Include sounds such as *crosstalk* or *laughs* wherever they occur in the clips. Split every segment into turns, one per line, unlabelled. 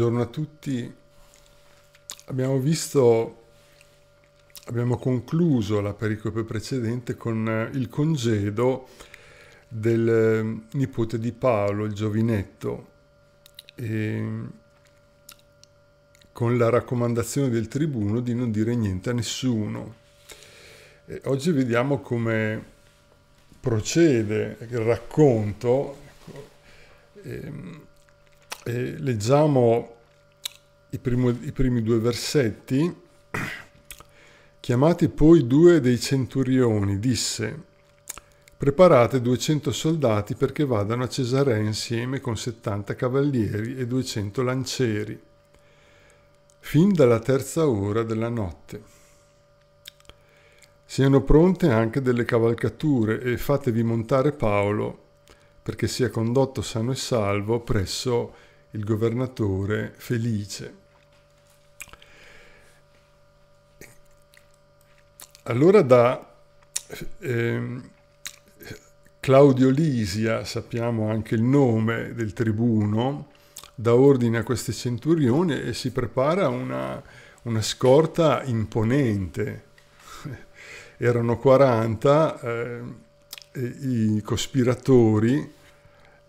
Buongiorno a tutti. Abbiamo visto, abbiamo concluso la pericope precedente con eh, il congedo del eh, nipote di Paolo, il giovinetto, e con la raccomandazione del tribuno di non dire niente a nessuno. E oggi vediamo come procede il racconto. Ecco, e, ehm, eh, leggiamo i, primo, i primi due versetti. *clears throat* Chiamati poi due dei centurioni, disse, preparate 200 soldati perché vadano a Cesarea insieme con 70 cavalieri e 200 lancieri, fin dalla terza ora della notte. Siano pronte anche delle cavalcature e fatevi montare Paolo, perché sia condotto sano e salvo presso il governatore felice. Allora da eh, Claudio Lisia, sappiamo anche il nome del tribuno, dà ordine a questi centurioni e si prepara una, una scorta imponente. *laughs* Erano 40 eh, i cospiratori,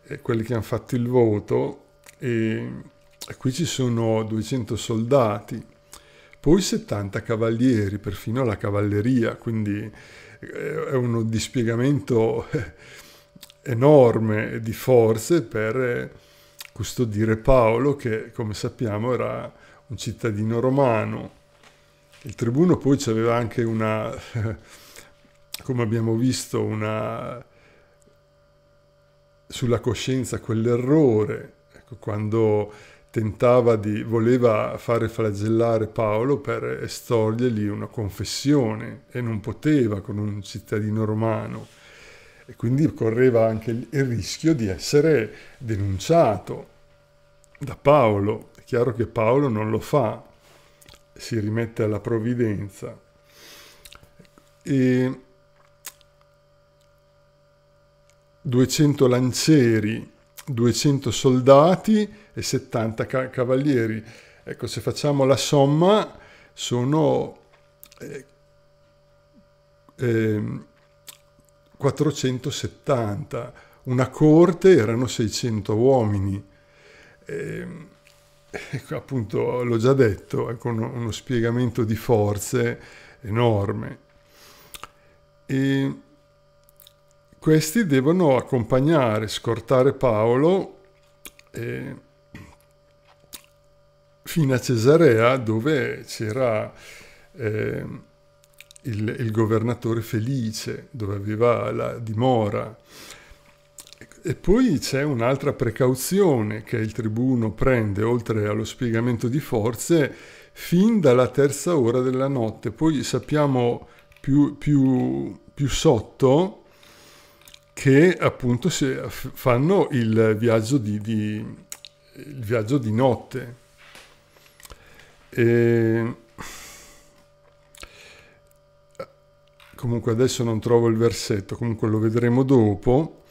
eh, quelli che hanno fatto il voto, e qui ci sono 200 soldati, poi 70 cavalieri, perfino la cavalleria, quindi eh, è uno dispiegamento *laughs* enorme di forze per eh, custodire Paolo che come sappiamo era un cittadino romano. Il tribuno poi aveva anche una, *laughs* come abbiamo visto, una, sulla coscienza quell'errore quando tentava di, voleva fare flagellare Paolo per estorgergli una confessione e non poteva con un cittadino romano e quindi correva anche il rischio di essere denunciato da Paolo. È chiaro che Paolo non lo fa, si rimette alla provvidenza. E 200 lancieri 200 soldati e 70 cavalieri. Ecco, se facciamo la somma, sono eh, eh, 470. Una corte erano 600 uomini. Eh, ecco, appunto, l'ho già detto, ecco uno, uno, spiegamento di forze enorme. E, questi devono accompagnare, scortare Paolo eh, fino a Cesarea dove c'era eh, il, il, governatore Felice, dove aveva la dimora. E poi c'è un'altra precauzione che il tribuno prende, oltre allo spiegamento di forze, fin dalla terza ora della notte. Poi sappiamo più, più, più sotto che appunto fanno il viaggio di, di, il viaggio di notte. E... Comunque adesso non trovo il versetto, comunque lo vedremo dopo,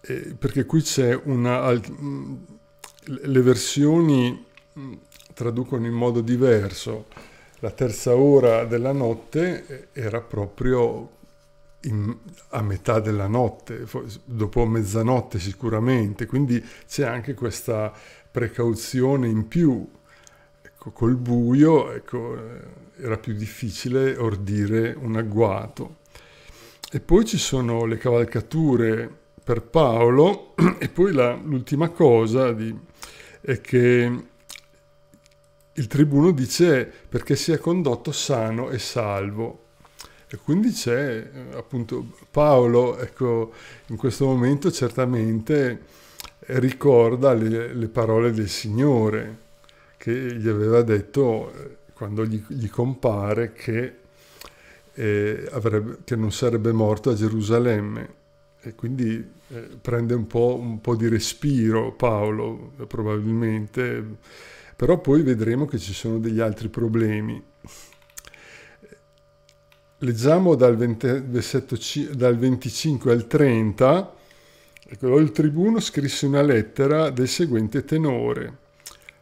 eh, perché qui c'è una... le versioni traducono in modo diverso. La terza ora della notte eh, era proprio in, a metà della notte, dopo mezzanotte sicuramente, quindi c'è anche questa precauzione in più. Ecco, col buio ecco, eh, era più difficile ordire un agguato. E poi ci sono le cavalcature per Paolo *clears throat* e poi l'ultima cosa di, è che il tribuno dice perché si è condotto sano e salvo. E quindi c'è eh, appunto Paolo, ecco, in questo momento certamente ricorda le, le, parole del Signore che gli aveva detto eh, quando gli, gli compare che, eh, avrebbe, che, non sarebbe morto a Gerusalemme. E quindi eh, prende un po', un po' di respiro Paolo, probabilmente, però poi vedremo che ci sono degli altri problemi. Leggiamo dal, 20, dal 25 al 30. Ecco, il tribuno scrisse una lettera del seguente tenore.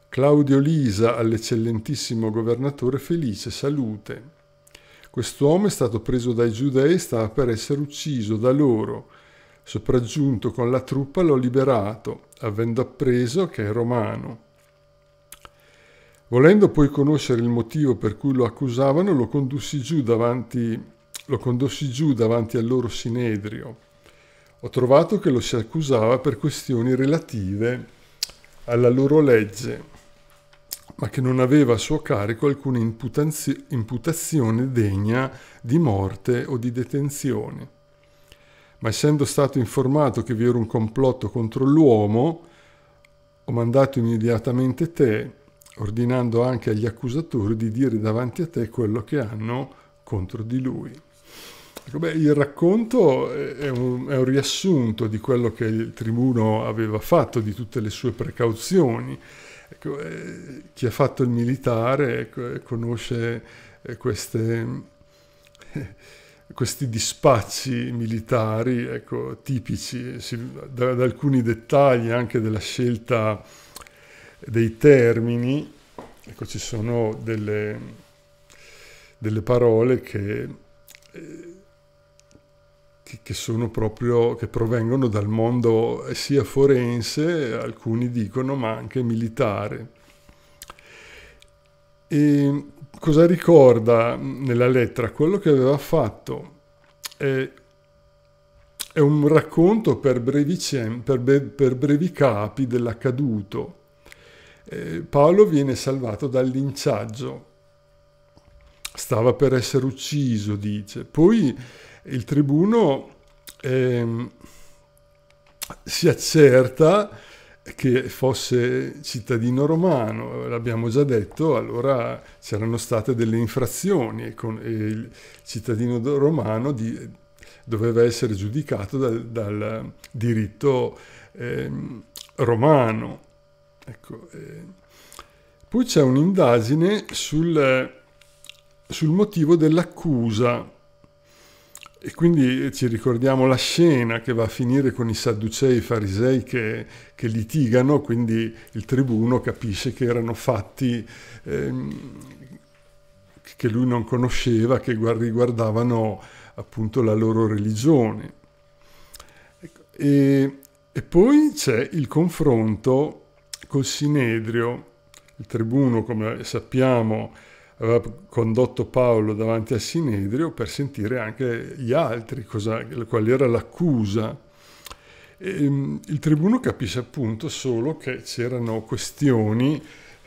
Claudio Lisa all'eccellentissimo governatore Felice, salute. Quest'uomo è stato preso dai giudei e stava per essere ucciso da loro. Sopraggiunto con la truppa l'ho liberato, avendo appreso che è romano. Volendo poi conoscere il motivo per cui lo accusavano, lo condussi giù davanti, lo condossi giù davanti al loro sinedrio. Ho trovato che lo si accusava per questioni relative alla loro legge, ma che non aveva a suo carico alcuna imputazione degna di morte o di detenzione. Ma essendo stato informato che vi era un complotto contro l'uomo, ho mandato immediatamente te, ordinando anche agli accusatori di dire davanti a te quello che hanno contro di lui. Ecco, beh, il racconto è un, è un, riassunto di quello che il tribuno aveva fatto, di tutte le sue precauzioni. Ecco, eh, chi ha fatto il militare ecco, eh, conosce eh, queste, eh, questi dispacci militari ecco, tipici, si, da, da, alcuni dettagli anche della scelta dei termini, ecco ci sono delle, delle parole che, eh, che, sono proprio, che provengono dal mondo eh, sia forense, alcuni dicono, ma anche militare. E cosa ricorda nella lettera? Quello che aveva fatto è, è un racconto per brevi, per, per brevi capi dell'accaduto eh, Paolo viene salvato dal linciaggio. Stava per essere ucciso, dice. Poi il tribuno eh, si accerta che fosse cittadino romano, l'abbiamo già detto, allora c'erano state delle infrazioni e, con, e il cittadino romano di, doveva essere giudicato dal, dal diritto eh, romano. Ecco, eh. Poi c'è un'indagine sul, sul motivo dell'accusa. E quindi eh, ci ricordiamo la scena che va a finire con i sadducei e i farisei che, che, litigano, quindi il tribuno capisce che erano fatti ehm, che lui non conosceva, che riguardavano appunto la loro religione. Ecco, e, e poi c'è il confronto Col Sinedrio, il tribuno, come sappiamo, aveva condotto Paolo davanti al Sinedrio per sentire anche gli altri, cosa, qual era l'accusa. Ehm, il tribuno capisce appunto solo che c'erano questioni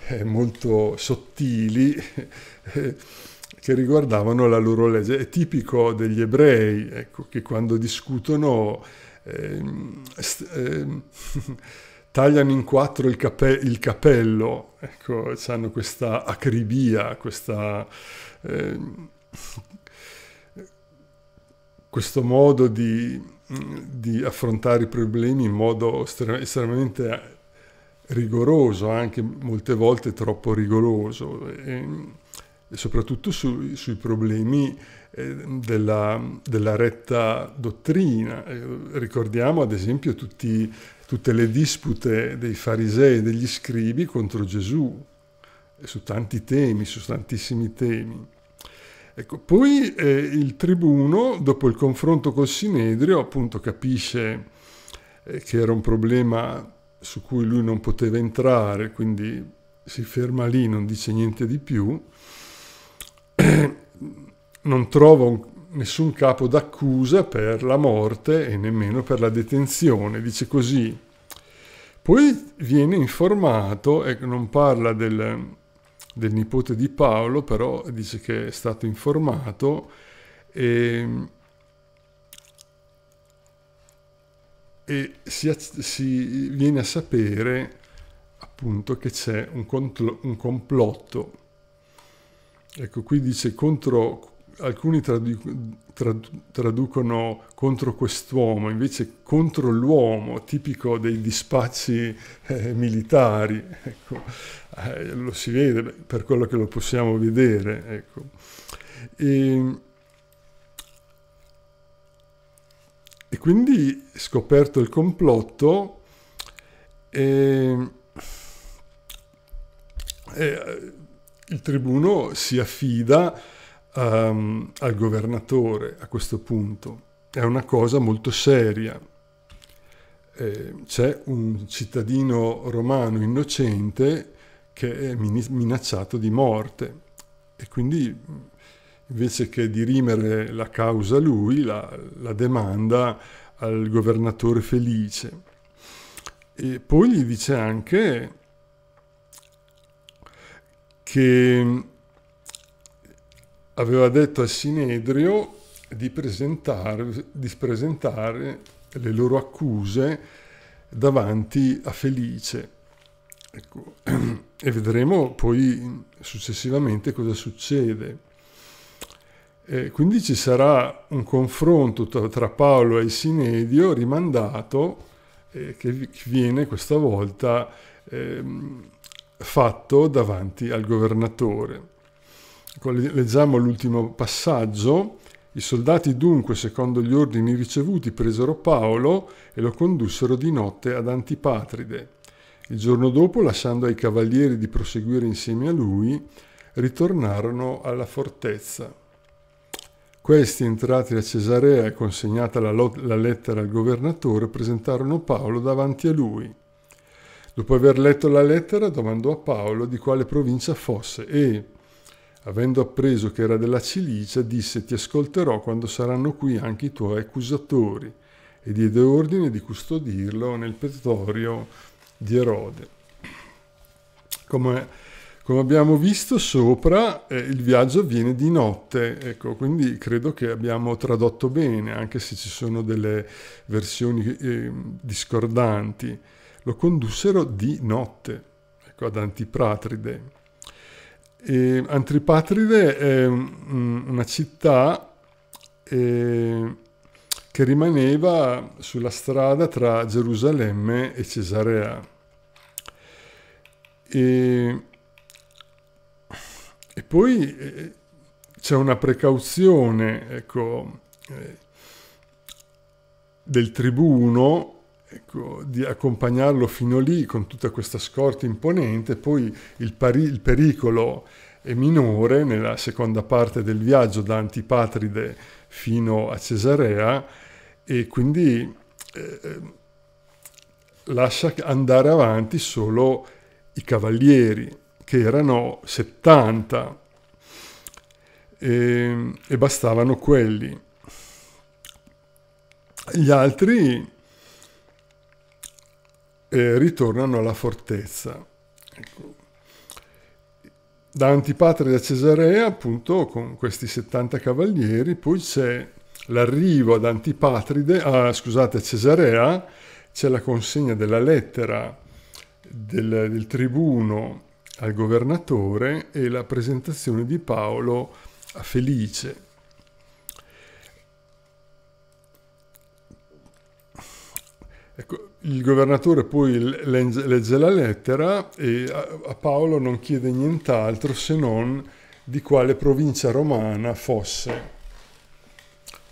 eh, molto sottili eh, che riguardavano la loro legge. È tipico degli ebrei ecco, che quando discutono... Eh, eh, *laughs* tagliano in quattro il, cape- il cappello, ecco, hanno questa acribia, questa, eh, questo modo di, di, affrontare i problemi in modo estremamente rigoroso, anche molte volte troppo rigoroso, e, e soprattutto su, sui problemi ehm, della, della, retta dottrina. Eh, ricordiamo ad esempio tutti i tutte le dispute dei farisei e degli scribi contro Gesù, su tanti temi, su tantissimi temi. Ecco, poi eh, il tribuno, dopo il confronto col Sinedrio, appunto capisce eh, che era un problema su cui lui non poteva entrare, quindi si ferma lì, non dice niente di più, *clears throat* non trova un, nessun capo d'accusa per la morte e nemmeno per la detenzione, dice così. Poi viene informato, e non parla del, del nipote di Paolo, però dice che è stato informato, e, ehm, e si, si, viene a sapere appunto che c'è un, un, complotto. Ecco, qui dice contro alcuni tradu- trad- traducono contro quest'uomo, invece contro l'uomo, tipico dei dispacci eh, militari. Ecco. Eh, lo si vede per quello che lo possiamo vedere. Ecco. E, ehm, e, quindi, scoperto il complotto, ehm, eh, il tribuno si affida a um, al governatore a questo punto. È una cosa molto seria. Eh, c'è un cittadino romano innocente che è minacciato di morte e quindi invece che dirimere la causa lui, la, la demanda al governatore felice. E poi gli dice anche che aveva detto al Sinedrio di presentare, di presentare le loro accuse davanti a Felice. Ecco. *clears throat* E vedremo poi successivamente cosa succede. Eh, quindi ci sarà un confronto tra, tra Paolo e Sinedrio rimandato eh, che viene questa volta eh, fatto davanti al governatore. Leggiamo l'ultimo passaggio. I soldati dunque, secondo gli ordini ricevuti, presero Paolo e lo condussero di notte ad Antipatride. Il giorno dopo, lasciando ai cavalieri di proseguire insieme a lui, ritornarono alla fortezza. Questi, entrati a Cesarea e consegnata la, la lettera al governatore, presentarono Paolo davanti a lui. Dopo aver letto la lettera, domandò a Paolo di quale provincia fosse e, Avendo appreso che era della Cilicia, disse ti ascolterò quando saranno qui anche i tuoi accusatori e diede ordine di custodirlo nel pretorio di Erode. Come, come abbiamo visto sopra, eh, il viaggio avviene di notte, ecco, quindi credo che abbiamo tradotto bene, anche se ci sono delle versioni eh, discordanti. Lo condussero di notte, ecco, ad Antipratride. E Antripatride è mm, mm, una città eh, che rimaneva sulla strada tra Gerusalemme e Cesarea. E, e poi eh, c'è una precauzione ecco, eh, del tribuno ecco, di accompagnarlo fino lì con tutta questa scorta imponente, poi il, pari, il pericolo è minore nella seconda parte del viaggio da Antipatride fino a Cesarea e quindi eh, lascia andare avanti solo i cavalieri, che erano 70 e, ehm, e bastavano quelli. Gli altri eh, ritornano alla fortezza. Ecco. Da Antipatria a Cesarea, appunto, con questi 70 cavalieri, poi c'è l'arrivo ad Antipatride, ah, scusate, a Cesarea, c'è la consegna della lettera del, del tribuno al governatore e la presentazione di Paolo a Felice. Ecco, il governatore poi legge la lettera e a Paolo non chiede nient'altro se non di quale provincia romana fosse.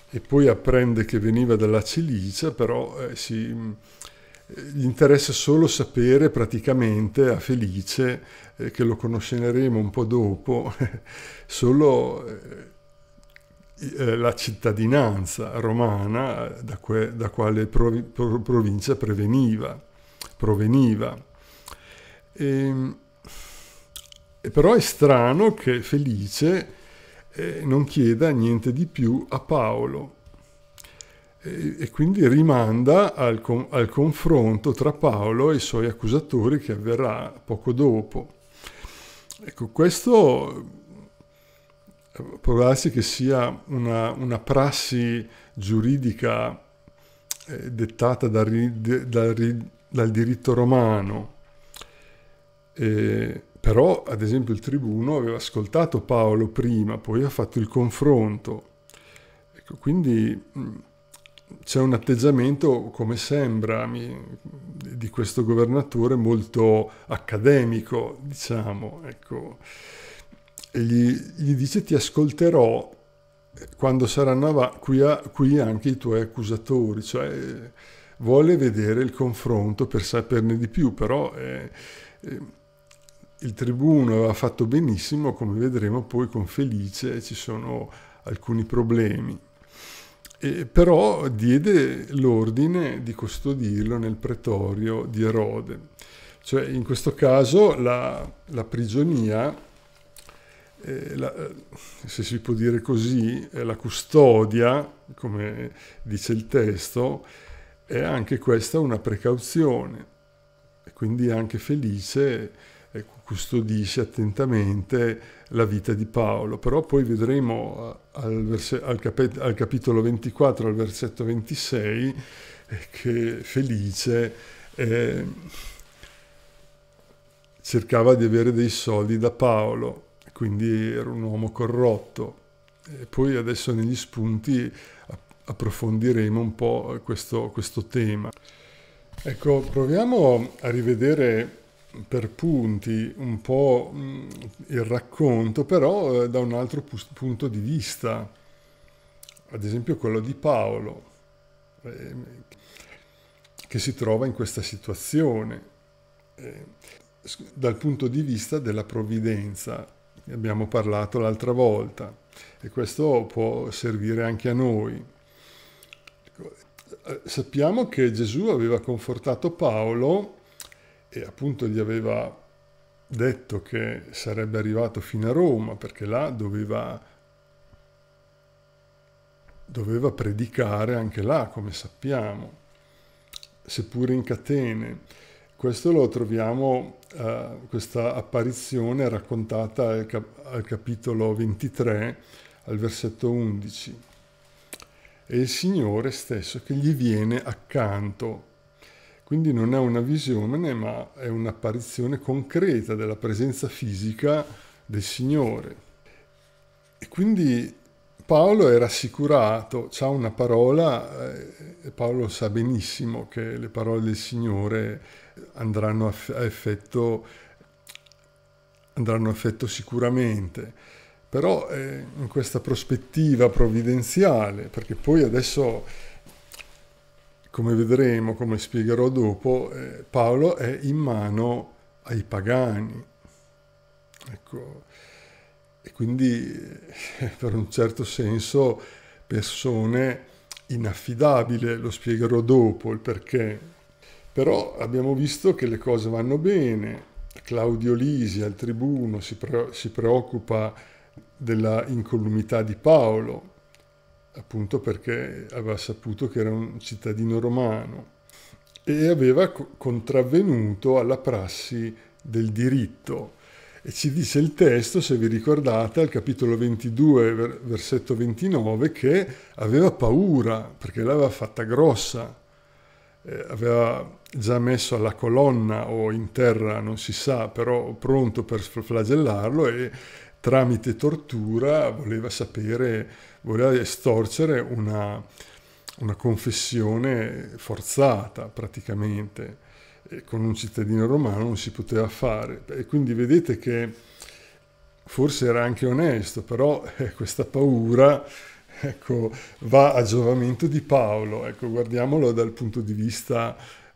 E poi apprende che veniva dalla Cilicia, però eh, si, gli interessa solo sapere praticamente a Felice, eh, che lo conosceremo un po' dopo, *laughs* solo... Eh, eh, la cittadinanza romana eh, da, que, da quale prov, prov, provincia preveniva, proveniva. Ehm, e, però è strano che Felice eh, non chieda niente di più a Paolo e, e quindi rimanda al, al confronto tra Paolo e i suoi accusatori che avverrà poco dopo. Ecco, questo può darsi che sia una, una prassi giuridica eh, dettata dal, dal, dal, diritto romano. Eh, però, ad esempio, il tribuno aveva ascoltato Paolo prima, poi ha fatto il confronto. Ecco, quindi mm, c'è un atteggiamento, come sembra, mi, di questo governatore molto accademico, diciamo. Ecco e gli, gli dice ti ascolterò quando saranno av- qui, a, qui anche i tuoi accusatori, cioè vuole vedere il confronto per saperne di più, però eh, eh, il tribuno ha fatto benissimo, come vedremo poi con Felice ci sono alcuni problemi. E, però diede l'ordine di custodirlo nel pretorio di Erode. Cioè in questo caso la, la prigionia eh, la, eh, se si può dire così, eh, la custodia, come dice il testo, è anche questa una precauzione e quindi anche felice eh, custodisce attentamente la vita di Paolo. Però poi vedremo eh, al, al, cap al capitolo 24, al versetto 26, eh, che felice... cercava di avere dei soldi da Paolo quindi era un uomo corrotto. E poi adesso negli spunti approfondiremo un po' questo, questo tema. Ecco, proviamo a rivedere per punti un po' il racconto, però eh, da un altro punto di vista, ad esempio quello di Paolo, ehm, che si trova in questa situazione, ehm, dal punto di vista della provvidenza ne abbiamo parlato l'altra volta e questo può servire anche a noi. Eh, sappiamo che Gesù aveva confortato Paolo e appunto gli aveva detto che sarebbe arrivato fino a Roma perché là doveva, doveva predicare anche là, come sappiamo, seppure in catene. Questo lo troviamo, eh, questa apparizione raccontata al, cap al capitolo 23, al versetto 11. È il Signore stesso che gli viene accanto. Quindi non è una visione, ma è un'apparizione concreta della presenza fisica del Signore. E quindi Paolo è rassicurato, ha una parola, eh, e Paolo sa benissimo che le parole del Signore andranno a, effetto, andranno a effetto, sicuramente, però eh, in questa prospettiva provvidenziale, perché poi adesso, come vedremo, come spiegherò dopo, eh, Paolo è in mano ai pagani. Ecco, e quindi eh, *laughs* per un certo senso persone inaffidabili, lo spiegherò dopo il perché. Però abbiamo visto che le cose vanno bene, Claudio Lisi al tribuno si, pre- si preoccupa della incolumità di Paolo, appunto perché aveva saputo che era un cittadino romano e aveva contravvenuto alla prassi del diritto e ci dice il testo, se vi ricordate, al capitolo 22, versetto 29, che aveva paura perché l'aveva fatta grossa, eh, aveva già messo alla colonna o in terra, non si sa, però pronto per flagellarlo e tramite tortura voleva sapere, voleva estorcere una, una confessione forzata praticamente con un cittadino romano non si poteva fare. E quindi vedete che forse era anche onesto, però eh, questa paura ecco, va a giovamento di Paolo. Ecco, guardiamolo dal punto di vista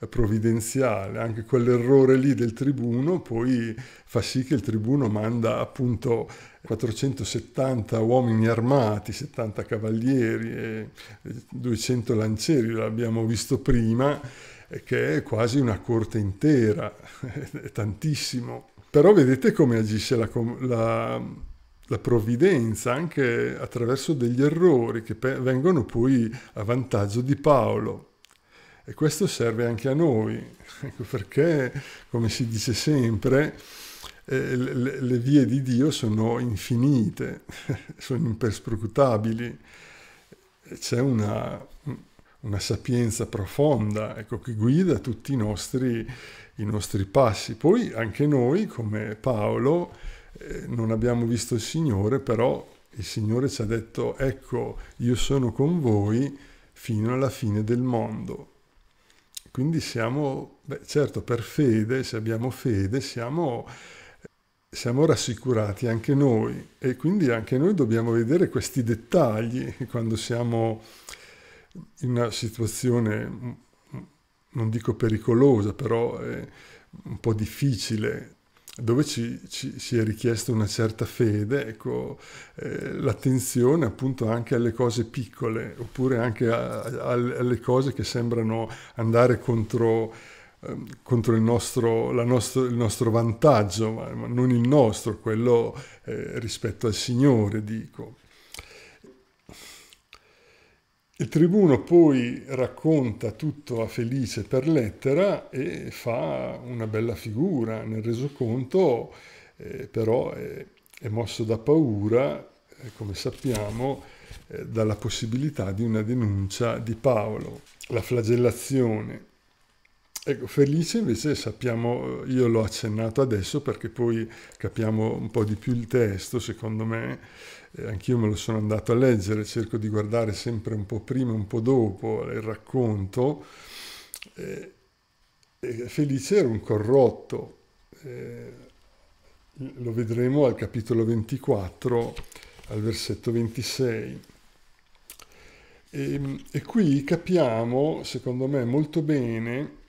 provvidenziale. Anche quell'errore lì del tribuno poi fa sì che il tribuno manda appunto 470 uomini armati, 70 cavalieri e 200 lancieri, l'abbiamo visto prima eh, che è quasi una corte intera, *laughs* è tantissimo. Però vedete come agisce la, la, la provvidenza anche attraverso degli errori che vengono poi a vantaggio di Paolo. E questo serve anche a noi, *laughs* ecco perché, come si dice sempre, eh, le, le, vie di Dio sono infinite, *laughs* sono imperscrutabili. C'è una, una sapienza profonda ecco, che guida tutti i nostri, i nostri passi. Poi anche noi, come Paolo, eh, non abbiamo visto il Signore, però il Signore ci ha detto, ecco, io sono con voi fino alla fine del mondo. Quindi siamo, beh, certo, per fede, se abbiamo fede, siamo, siamo rassicurati anche noi e quindi anche noi dobbiamo vedere questi dettagli quando siamo in una situazione, non dico pericolosa, però un po' difficile, dove ci, ci, si è richiesta una certa fede, ecco, eh, l'attenzione appunto anche alle cose piccole, oppure anche a, a, alle cose che sembrano andare contro, ehm, contro il, nostro, nostro, il, nostro, vantaggio, ma, ma, non il nostro, quello eh, rispetto al Signore, dico. Il tribuno poi racconta tutto a Felice per lettera e fa una bella figura nel resoconto, eh, però è, è, mosso da paura, eh, come sappiamo, eh, dalla possibilità di una denuncia di Paolo, la flagellazione. Ecco, Felice invece sappiamo, eh, io l'ho accennato adesso perché poi capiamo un po' di più il testo, secondo me, eh, anch'io me lo sono andato a leggere, cerco di guardare sempre un po' prima, e un po' dopo il racconto. Eh, Felice era un corrotto, eh, lo vedremo al capitolo 24, al versetto 26. E, e qui capiamo, secondo me, molto bene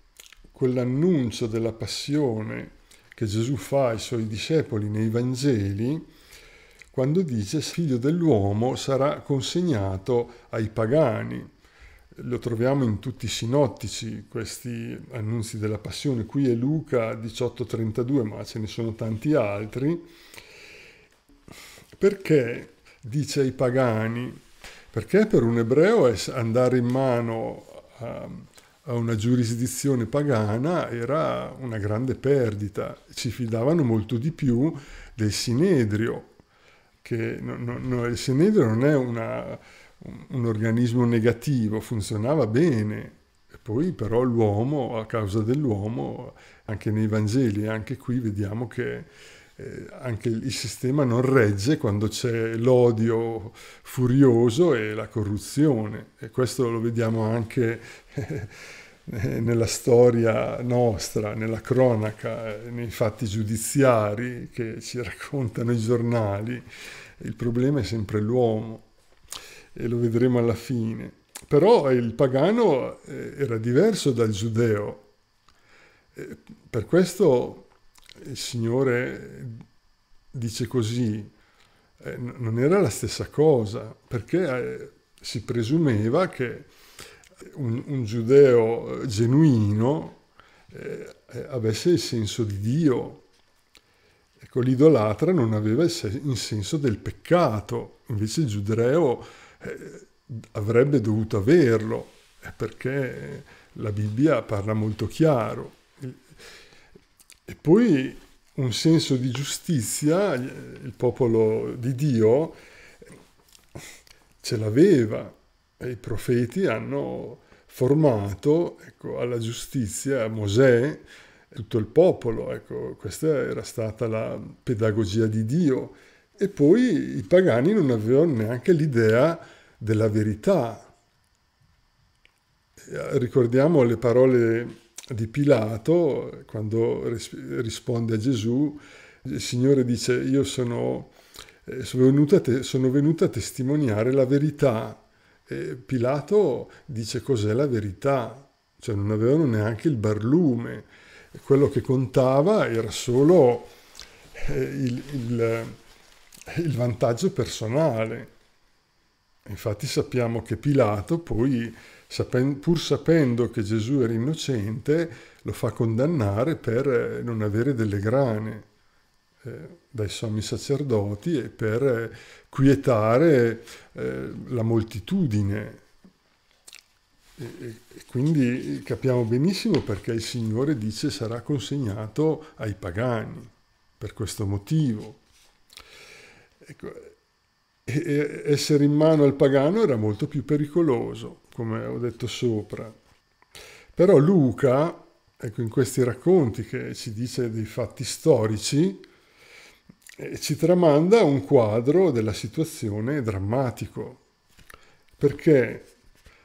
quell'annuncio della passione che Gesù fa ai suoi discepoli nei Vangeli, quando dice figlio dell'uomo sarà consegnato ai pagani. Lo troviamo in tutti i sinottici, questi annunzi della passione. Qui è Luca 18:32, ma ce ne sono tanti altri. Perché dice ai pagani? Perché per un ebreo è andare in mano a, a una giurisdizione pagana era una grande perdita. Ci fidavano molto di più del Sinedrio, che no, no, no, il Sinedrio non è una, un, organismo negativo, funzionava bene. E poi però l'uomo, a causa dell'uomo, anche nei Vangeli, anche qui vediamo che eh, anche il sistema non regge quando c'è l'odio furioso e la corruzione. E questo lo vediamo anche eh, nella storia nostra, nella cronaca, eh, nei fatti giudiziari che ci raccontano i giornali. Il problema è sempre l'uomo e lo vedremo alla fine. Però il pagano eh, era diverso dal giudeo. Per questo il Signore dice così, eh, non era la stessa cosa, perché eh, si presumeva che un, un giudeo eh, genuino eh, eh, avesse il senso di Dio. Ecco, l'idolatra non aveva il, se- il senso del peccato, invece il giudeo eh, avrebbe dovuto averlo, perché la Bibbia parla molto chiaro. E poi un senso di giustizia, il popolo di Dio ce l'aveva e i profeti hanno formato ecco, alla giustizia Mosè, tutto il popolo, ecco, questa era stata la pedagogia di Dio. E poi i pagani non avevano neanche l'idea della verità. Ricordiamo le parole di Pilato, quando risponde a Gesù, il Signore dice io sono, eh, sono, venuto, a te, sono venuto a testimoniare la verità. E Pilato dice cos'è la verità, cioè non avevano neanche il barlume, quello che contava era solo eh, il, il, il vantaggio personale. Infatti sappiamo che Pilato poi pur sapendo che Gesù era innocente, lo fa condannare per eh, non avere delle grane eh, dai sommi sacerdoti e per eh, quietare la moltitudine. e quindi capiamo benissimo perché il Signore dice sarà consegnato ai pagani per questo motivo. Ecco, essere in mano al pagano era molto più pericoloso come ho detto sopra. Però Luca, ecco, in questi racconti che ci dice dei fatti storici, eh, ci tramanda un quadro della situazione drammatico. Perché?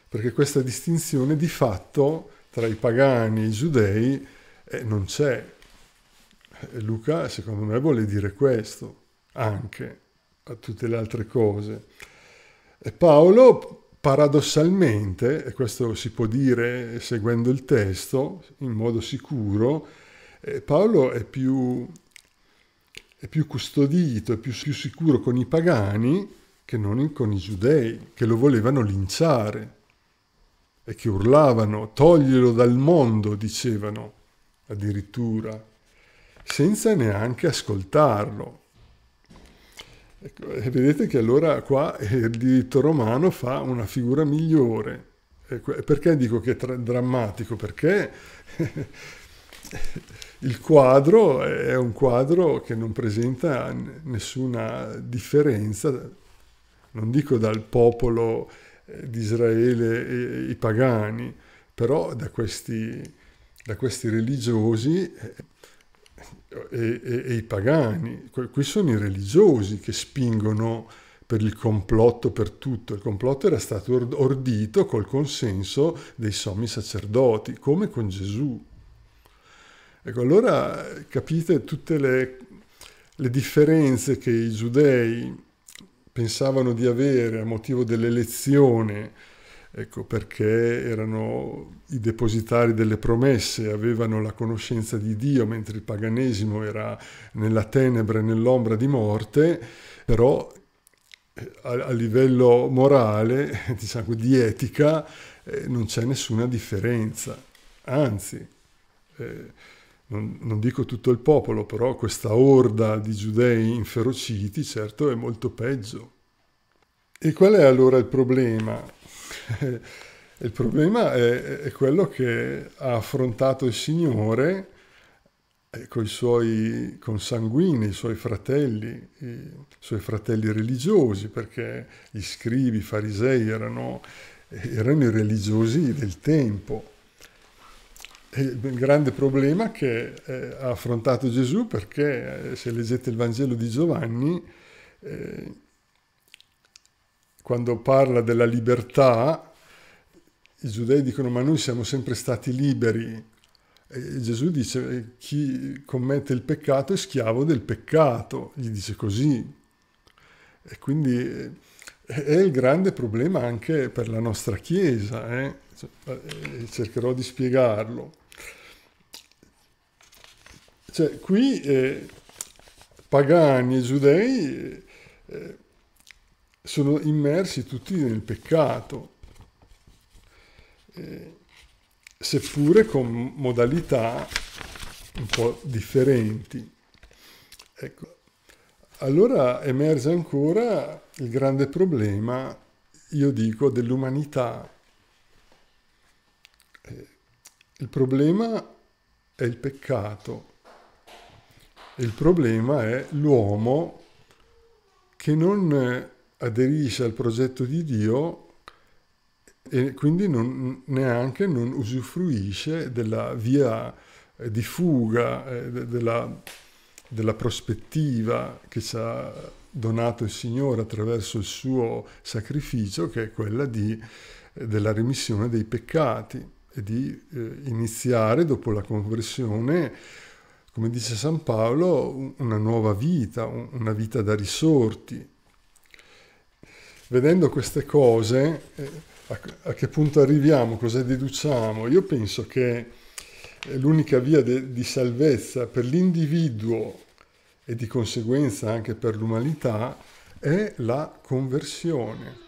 Perché questa distinzione di fatto tra i pagani e i giudei eh, non c'è. Eh, Luca, secondo me, vuole dire questo anche a tutte le altre cose. E Paolo Paradossalmente, e questo si può dire seguendo il testo in modo sicuro, eh, Paolo è più, è più custodito, è più, più sicuro con i pagani che non con i giudei, che lo volevano linciare e che urlavano, toglielo dal mondo, dicevano addirittura, senza neanche ascoltarlo. Ecco, eh, vedete che allora qua eh, il diritto romano fa una figura migliore. Ecco, perché dico che è tra- drammatico? Perché *laughs* il quadro è un quadro che non presenta nessuna differenza, non dico dal popolo eh, di Israele e i pagani, però da questi, da questi religiosi e, e, e i pagani, qui sono i religiosi che spingono per il complotto, per tutto. Il complotto era stato ordito col consenso dei sommi sacerdoti, come con Gesù. Ecco, allora capite tutte le, le differenze che i giudei pensavano di avere a motivo dell'elezione ecco perché erano i depositari delle promesse, avevano la conoscenza di Dio, mentre il paganesimo era nella tenebra e nell'ombra di morte, però eh, a, a livello morale, *laughs* diciamo di etica, eh, non c'è nessuna differenza. Anzi, eh, non, non, dico tutto il popolo, però questa orda di giudei inferociti, certo, è molto peggio. E qual è allora il problema? *laughs* il problema è, è, quello che ha affrontato il Signore eh, con i suoi consanguini, i suoi fratelli, i suoi fratelli religiosi, perché gli scribi, i farisei erano, erano i religiosi del tempo. E il grande problema che eh, ha affrontato Gesù perché eh, se leggete il Vangelo di Giovanni eh, quando parla della libertà, i giudei dicono ma noi siamo sempre stati liberi. E Gesù dice chi commette il peccato è schiavo del peccato, gli dice così. E quindi eh, è il grande problema anche per la nostra Chiesa, eh. Cioè, eh? cercherò di spiegarlo. Cioè, qui eh, pagani e giudei eh, sono immersi tutti nel peccato, eh, seppure con modalità un po' differenti. Ecco. Allora emerge ancora il grande problema, io dico, dell'umanità. Eh, il problema è il peccato, il problema è l'uomo che non aderisce al progetto di Dio e quindi non, neanche non usufruisce della via eh, di fuga, eh, della, della prospettiva che ci ha donato il Signore attraverso il suo sacrificio, che è quella di, eh, della remissione dei peccati e di iniziare dopo la conversione, come dice San Paolo, una nuova vita, una vita da risorti, vedendo queste cose, eh, a, che punto arriviamo, cosa deduciamo? Io penso che eh, l'unica via de, di salvezza per l'individuo e di conseguenza anche per l'umanità è la conversione.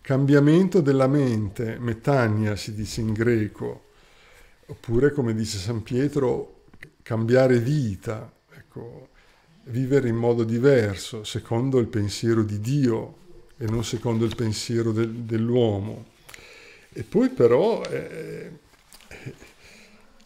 Cambiamento della mente, metania si dice in greco, oppure come dice San Pietro, cambiare vita, ecco, vivere in modo diverso, secondo il pensiero di Dio, e non secondo il pensiero del, dell'uomo. E poi però eh,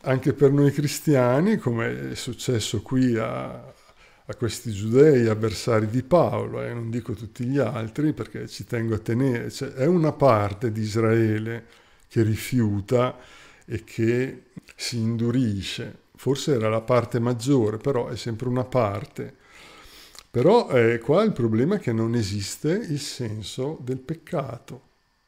anche per noi cristiani, come è successo qui a, a questi giudei avversari di Paolo, e eh, non dico tutti gli altri perché ci tengo a tenere, cioè, è una parte di Israele che rifiuta e che si indurisce. Forse era la parte maggiore, però è sempre una parte però eh, qua il problema è che non esiste il senso del peccato.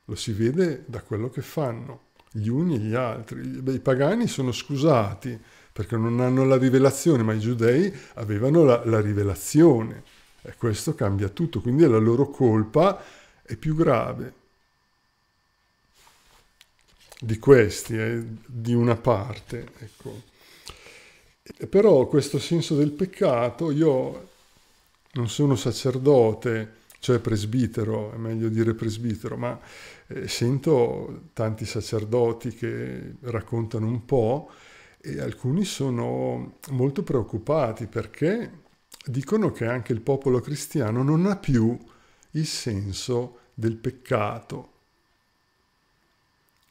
Lo si vede da quello che fanno gli uni e gli altri. Beh, I pagani sono scusati perché non hanno la rivelazione, ma i giudei avevano la, la rivelazione. E questo cambia tutto, quindi la loro colpa è più grave di questi, eh, di una parte. Ecco. Però questo senso del peccato io non sono sacerdote, cioè presbitero, è meglio dire presbitero, ma eh, sento tanti sacerdoti che raccontano un po' e alcuni sono molto preoccupati perché dicono che anche il popolo cristiano non ha più il senso del peccato.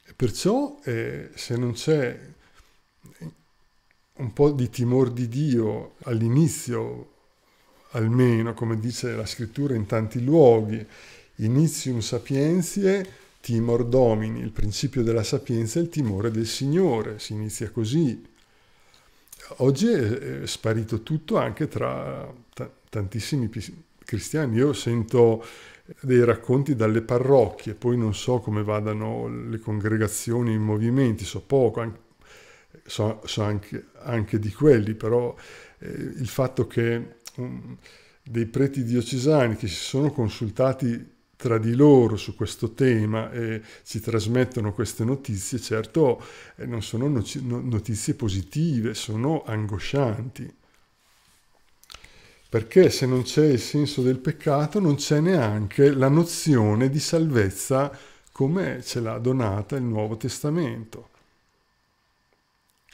E perciò eh, se non c'è un po' di timore di Dio all'inizio almeno, come dice la scrittura in tanti luoghi, inizium sapientiae, timor domini, il principio della sapienza è il timore del Signore, si inizia così. Oggi è sparito tutto anche tra tantissimi cristiani. Io sento dei racconti dalle parrocchie, poi non so come vadano le congregazioni i movimenti, so poco, anche, so, so anche, anche, di quelli, però eh, il fatto che Mm, dei preti diocesani che si sono consultati tra di loro su questo tema e ci trasmettono queste notizie, certo eh, non sono notizie positive, sono angoscianti. Perché se non c'è il senso del peccato non c'è neanche la nozione di salvezza come ce l'ha donata il Nuovo Testamento.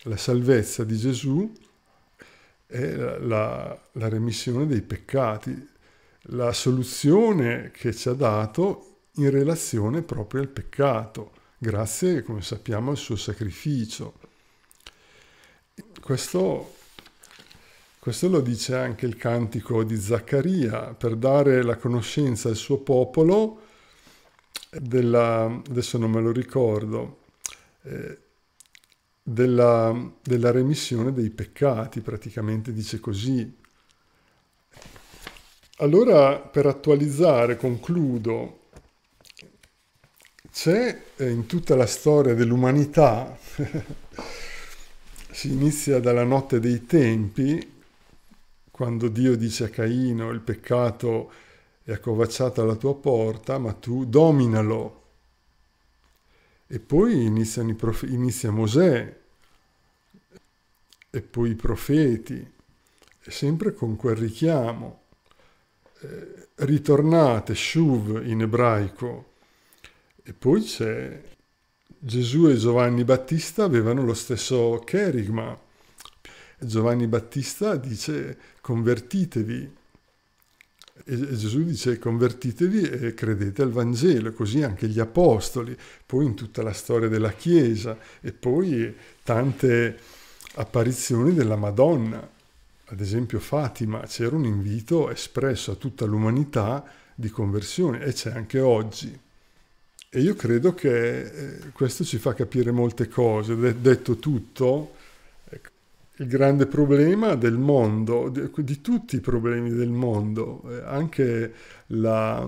La salvezza di Gesù è la, la remissione dei peccati, la soluzione che ci ha dato in relazione proprio al peccato, grazie, come sappiamo, al suo sacrificio. Questo, questo, lo dice anche il cantico di Zaccaria, per dare la conoscenza al suo popolo della, adesso non me lo ricordo, eh, della, della remissione dei peccati, praticamente dice così. Allora, per attualizzare, concludo, c'è eh, in tutta la storia dell'umanità, *laughs* si inizia dalla notte dei tempi, quando Dio dice a Caino il peccato è accovacciato alla tua porta, ma tu dominalo. E poi inizia Mosè e poi i profeti, sempre con quel richiamo. Eh, ritornate, shuv in ebraico. E poi c'è Gesù e Giovanni Battista avevano lo stesso cherigma. Giovanni Battista dice convertitevi. E Gesù dice convertitevi e credete al Vangelo, così anche gli apostoli, poi in tutta la storia della Chiesa e poi tante apparizioni della Madonna, ad esempio Fatima, c'era un invito espresso a tutta l'umanità di conversione e c'è anche oggi. E io credo che eh, questo ci fa capire molte cose. detto tutto, ecco, il grande problema del mondo, di tutti i problemi del mondo, eh, anche la...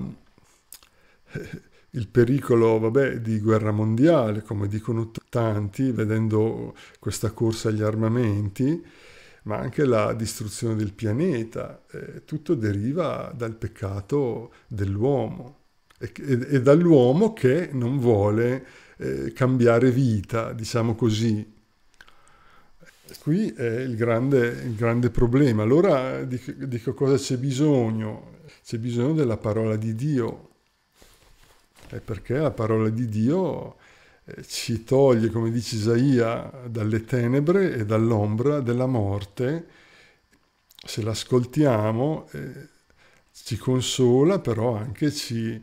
Eh, il pericolo vabbè, di guerra mondiale, come dicono tanti, vedendo questa corsa agli armamenti, ma anche la distruzione del pianeta. Eh, tutto deriva dal peccato dell'uomo e, e, e dall'uomo che non vuole eh, cambiare vita, diciamo così. Qui è il grande, il grande problema. Allora di, dico cosa c'è bisogno? C'è bisogno della parola di Dio, è perché la parola di Dio eh, ci toglie, come dice Isaia, dalle tenebre e dall'ombra della morte. Se l'ascoltiamo eh, ci consola, però anche ci,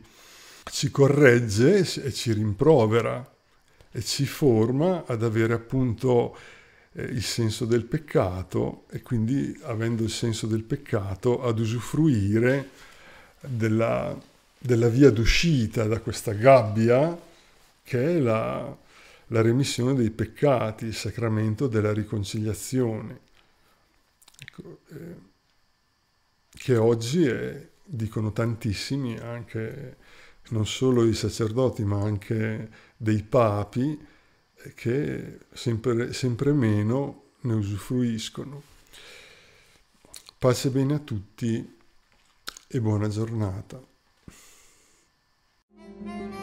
ci corregge e ci rimprovera e ci forma ad avere appunto eh, il senso del peccato e quindi avendo il senso del peccato ad usufruire della della via d'uscita da questa gabbia che è la, la remissione dei peccati, il sacramento della riconciliazione, ecco, eh, che oggi è, dicono tantissimi, anche non solo i sacerdoti, ma anche dei papi, che sempre, sempre meno ne usufruiscono. Pace bene a tutti e buona giornata. Thank you.